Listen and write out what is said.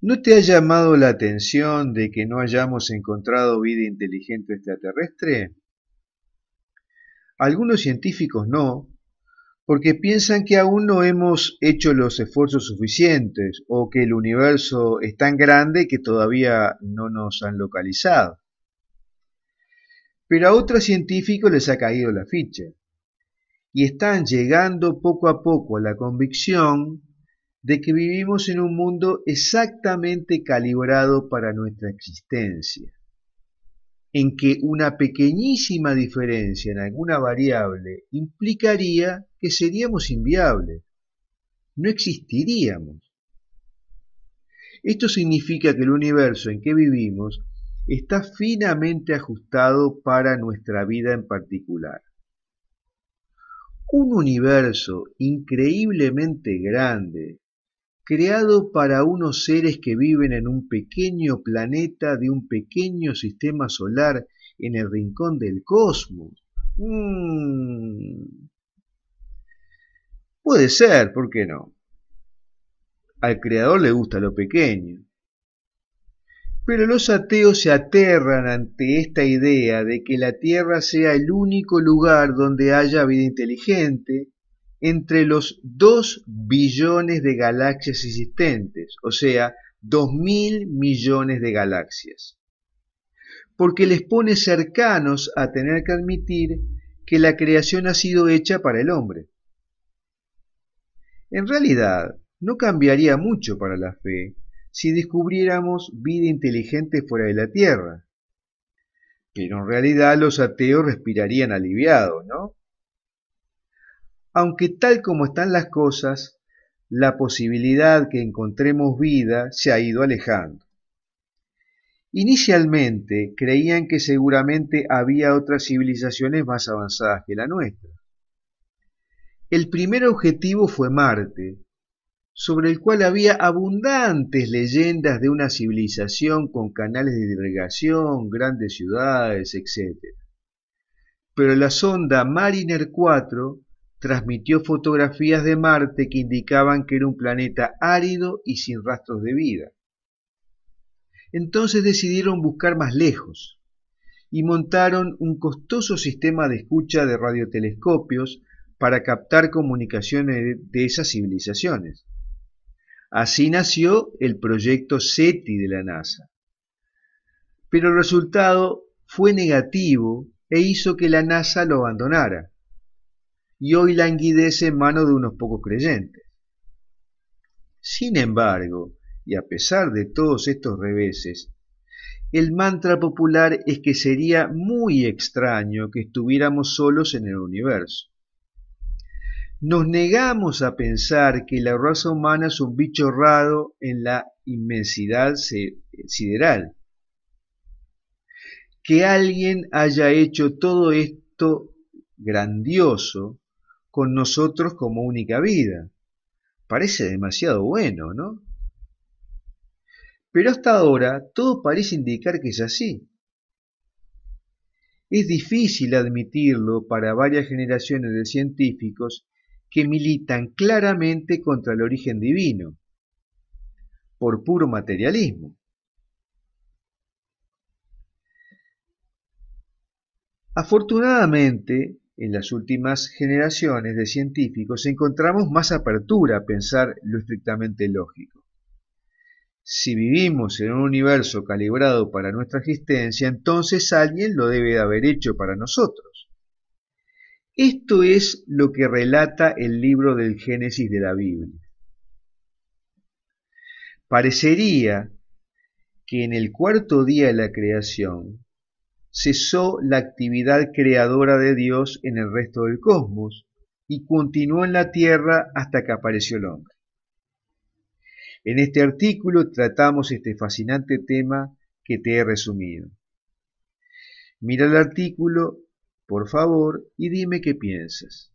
¿No te ha llamado la atención de que no hayamos encontrado vida inteligente extraterrestre? Algunos científicos no, porque piensan que aún no hemos hecho los esfuerzos suficientes o que el universo es tan grande que todavía no nos han localizado. Pero a otros científicos les ha caído la ficha y están llegando poco a poco a la convicción de que vivimos en un mundo exactamente calibrado para nuestra existencia, en que una pequeñísima diferencia en alguna variable implicaría que seríamos inviables, no existiríamos. Esto significa que el universo en que vivimos está finamente ajustado para nuestra vida en particular. Un universo increíblemente grande creado para unos seres que viven en un pequeño planeta de un pequeño sistema solar en el rincón del cosmos. Mm. Puede ser, ¿por qué no? Al creador le gusta lo pequeño. Pero los ateos se aterran ante esta idea de que la Tierra sea el único lugar donde haya vida inteligente entre los 2 billones de galaxias existentes, o sea, mil millones de galaxias, porque les pone cercanos a tener que admitir que la creación ha sido hecha para el hombre. En realidad, no cambiaría mucho para la fe si descubriéramos vida inteligente fuera de la Tierra. Pero en realidad los ateos respirarían aliviados, ¿no? aunque tal como están las cosas, la posibilidad que encontremos vida se ha ido alejando. Inicialmente creían que seguramente había otras civilizaciones más avanzadas que la nuestra. El primer objetivo fue Marte, sobre el cual había abundantes leyendas de una civilización con canales de irrigación, grandes ciudades, etc. Pero la sonda Mariner 4 transmitió fotografías de Marte que indicaban que era un planeta árido y sin rastros de vida. Entonces decidieron buscar más lejos y montaron un costoso sistema de escucha de radiotelescopios para captar comunicaciones de esas civilizaciones. Así nació el proyecto SETI de la NASA. Pero el resultado fue negativo e hizo que la NASA lo abandonara y hoy languidece en manos de unos pocos creyentes. Sin embargo, y a pesar de todos estos reveses, el mantra popular es que sería muy extraño que estuviéramos solos en el universo. Nos negamos a pensar que la raza humana es un bicho raro en la inmensidad sideral. Que alguien haya hecho todo esto grandioso con nosotros como única vida. Parece demasiado bueno, ¿no? Pero hasta ahora todo parece indicar que es así. Es difícil admitirlo para varias generaciones de científicos que militan claramente contra el origen divino, por puro materialismo. Afortunadamente, en las últimas generaciones de científicos encontramos más apertura a pensar lo estrictamente lógico. Si vivimos en un universo calibrado para nuestra existencia, entonces alguien lo debe de haber hecho para nosotros. Esto es lo que relata el libro del Génesis de la Biblia. Parecería que en el cuarto día de la creación, cesó la actividad creadora de Dios en el resto del cosmos y continuó en la Tierra hasta que apareció el hombre. En este artículo tratamos este fascinante tema que te he resumido. Mira el artículo, por favor, y dime qué piensas.